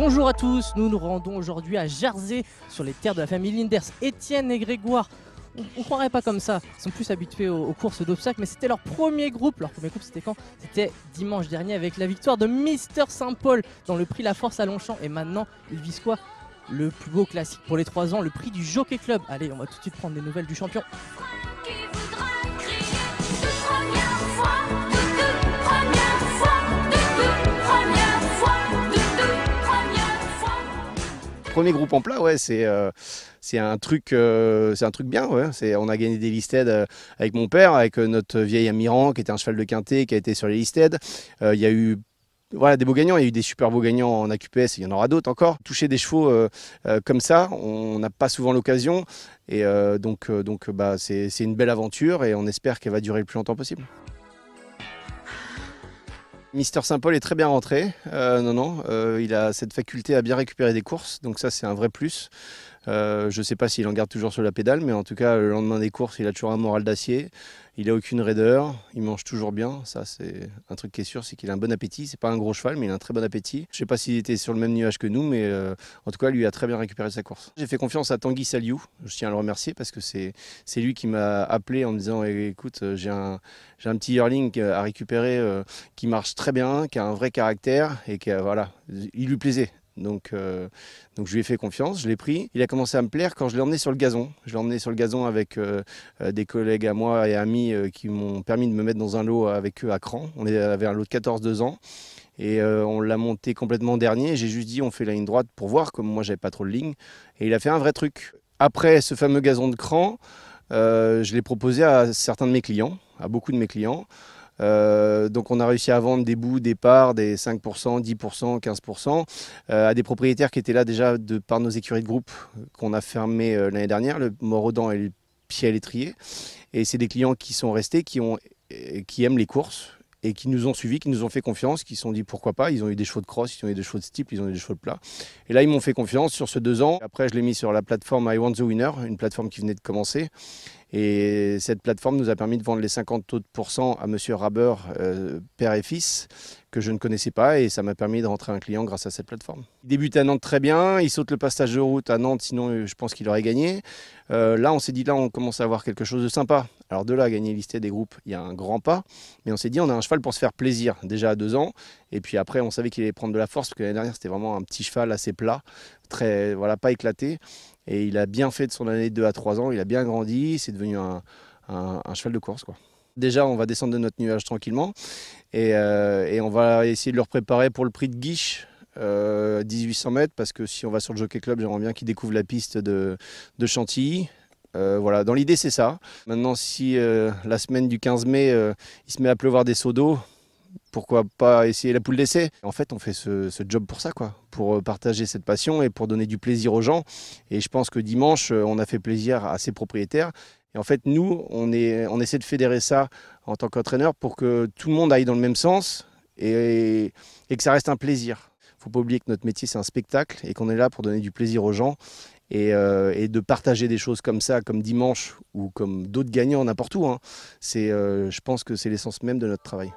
Bonjour à tous, nous nous rendons aujourd'hui à Jersey, sur les terres de la famille Linders. Étienne et Grégoire, on, ne croirait pas comme ça, ils sont plus habitués aux, courses d'obstacles, mais c'était leur premier groupe. Leur premier groupe, c'était quand C'était dimanche dernier avec la victoire de Mister Saint-Paul dans le prix La Force à Longchamp. Et maintenant, ils visent quoi Le plus beau classique pour les 3 ans, le prix du Jockey Club. Allez, on va tout de suite prendre des nouvelles du champion. premier groupe en plat, ouais, c'est euh, c'est un truc euh, c'est un truc bien. on a gagné des listed euh, avec mon père, avec notre vieil Amiran qui était un cheval de quintet qui a été sur les listed. Il y a eu voilà, des beaux gagnants. Il y a eu des super beaux gagnants en AQPS, il y en aura d'autres encore. Toucher des chevaux comme ça, on n'a pas souvent l'occasion. Et donc, donc bah, c'est une belle aventure et on espère qu'elle va durer le plus longtemps possible. Mister Saint-Paul est très bien rentré. Euh, non, non, euh, il a cette faculté à bien récupérer des courses, donc ça c'est un vrai plus. Euh, je ne sais pas s'il en garde toujours sur la pédale, mais en tout cas, le lendemain des courses, il a toujours un moral d'acier. Il n'a aucune raideur. Il mange toujours bien. Ça, c'est un truc qui est sûr, c'est qu'il a un bon appétit. C'est pas un gros cheval, mais il a un très bon appétit. Je ne sais pas s'il était sur le même nuage que nous, mais euh, en tout cas, lui a très bien récupéré sa course. J'ai fait confiance à Tanguy Saliou. Je tiens à le remercier parce que c'est lui qui m'a appelé en me disant eh, écoute, euh, j'ai un, un petit yearling à récupérer qui marche très bien, qui a un vrai caractère et qui voilà, il lui plaisait. Donc, euh, donc je lui ai fait confiance, je l'ai pris. Il a commencé à me plaire quand je l'ai emmené sur le gazon. Je l'ai emmené sur le gazon avec euh, euh, des collègues à moi et amis qui m'ont permis de me mettre dans un lot avec eux à cran. On avait un lot de 14-2 ans. Et on l'a monté complètement dernier. J'ai juste dit on fait la ligne droite pour voir, comme moi j'avais pas trop de ligne. Et il a fait un vrai truc. Après ce fameux gazon de cran, je l'ai proposé à certains de mes clients, à beaucoup de mes clients. Euh, donc on a réussi à vendre des bouts, des parts, des 5%, 10%, 15% à des propriétaires qui étaient là déjà de par nos écuries de groupe euh, qu'on a fermées euh, l'année dernière, le Morodan et le Pied à l'étrier. Et c'est des clients qui sont restés, qui, ont, qui aiment les courses et qui nous ont suivis, qui nous ont fait confiance, qui se sont dit pourquoi pas. Ils ont eu des chevaux de cross, ils ont eu des chevaux de steep, ils ont eu des chevaux de plat. Et là, ils m'ont fait confiance sur ce deux ans. Après, je l'ai mis sur la plateforme I Want the Winner, une plateforme qui venait de commencer. Et cette plateforme nous a permis de vendre les 50 à Monsieur Rabeur, euh, père et fils, que je ne connaissais pas, et ça m'a permis de rentrer un client grâce à cette plateforme. Il débute à Nantes très bien, il saute le passage de route à Nantes, sinon euh, je pense qu'il aurait gagné. Euh, là, on s'est dit, là, on commence à avoir quelque chose de sympa. Alors de là à gagner listé des groupes, il y a un grand pas, mais on s'est dit on a un cheval pour se faire plaisir déjà à deux ans, et puis après on savait qu'il allait prendre de la force, parce que l'année dernière c'était vraiment un petit cheval assez plat, très voilà pas éclaté, et il a bien fait de son année de 2 à 3 ans, il a bien grandi, c'est devenu un, cheval de course quoi. Déjà, on va descendre de notre nuage tranquillement et, euh, on va essayer de le préparer pour le prix de guiche. 1800 euh, mètres parce que si on va sur le Jockey Club, j'aimerais bien qu'il découvre la piste de Chantilly euh, voilà, dans l'idée, c'est ça. Maintenant, si euh, la semaine du 15 mai, euh, il se met à pleuvoir des seaux d'eau, pourquoi pas essayer la poule d'essai En fait, on fait ce, job pour ça, quoi, pour partager cette passion et pour donner du plaisir aux gens. Et je pense que dimanche, on a fait plaisir à ses propriétaires. Et en fait, nous, on, essaie de fédérer ça en tant qu'entraîneur pour que tout le monde aille dans le même sens et, et que ça reste un plaisir. Il ne faut pas oublier que notre métier, c'est un spectacle et qu'on est là pour donner du plaisir aux gens euh, et, de partager des choses comme ça, comme dimanche ou comme d'autres gagnants n'importe où, hein, c'est, euh, je pense que c'est l'essence même de notre travail.